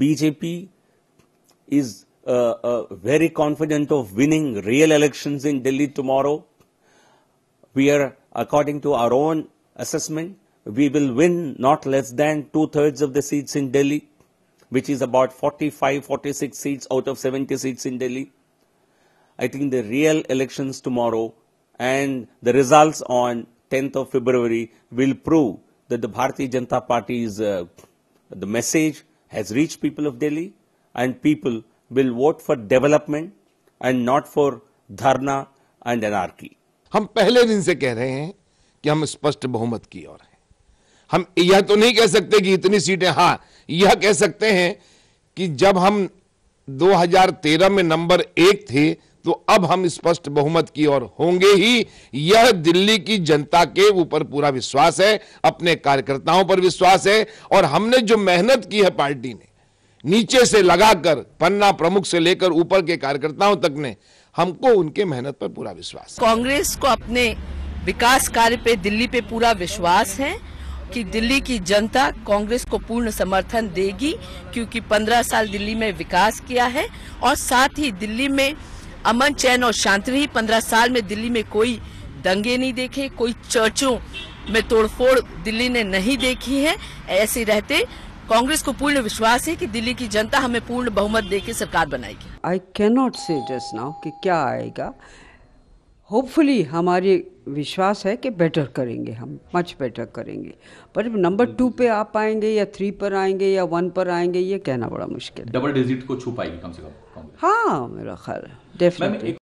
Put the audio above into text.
BJP is uh, uh, very confident of winning real elections in Delhi tomorrow. We are, according to our own assessment, we will win not less than two thirds of the seats in Delhi, which is about 45, 46 seats out of 70 seats in Delhi. I think the real elections tomorrow and the results on 10th of February will prove that the Bharatiya Janata Party's uh, the message has reached people of Delhi and people will vote for development and not for dharna and anarchy. हम पहले दिन से कह रहे हैं कि हम स्पष्ट बहुमत की ओर हैं हम यह तो नहीं कह सकते कि इतनी सीटें हाँ यह कह सकते हैं कि जब हम 2013 में नंबर एक थे तो अब हम स्पष्ट बहुमत की ओर होंगे ही यह दिल्ली की जनता के ऊपर पूरा विश्वास है अपने कार्यकर्ताओं पर विश्वास है और हमने जो मेहनत की है पार्टी ने नीचे से लगाकर पन्ना प्रमुख से लेकर ऊपर के कार्यकर्ताओं तक ने हमको उनके मेहनत पर पूरा विश्वास कांग्रेस को अपने विकास कार्य पे दिल्ली पे पूरा विश्वास है कि दिल्ली की जनता कांग्रेस को पूर्ण समर्थन देगी क्योंकि 15 साल दिल्ली में विकास किया है और साथ ही दिल्ली में अमन चैन और शांति रही पंद्रह साल में दिल्ली में कोई दंगे नहीं देखे कोई चर्चों में तोड़फोड़ दिल्ली ने नहीं देखी है ऐसे रहते कांग्रेस को पूर्ण विश्वास है कि दिल्ली की जनता हमें पूर्ण बहुमत देके सरकार बनाएगी आई कैनोट से जस्ट नाउ कि क्या आएगा होपफुली हमारी विश्वास है कि बेटर करेंगे हम मच बेटर करेंगे पर नंबर टू पे आप आएंगे या थ्री पर आएंगे या वन पर आएंगे ये कहना बड़ा मुश्किल है डबल डिजिट को छू पाएगी कम से कम हाँ मेरा ख्याल है डेफिनेटली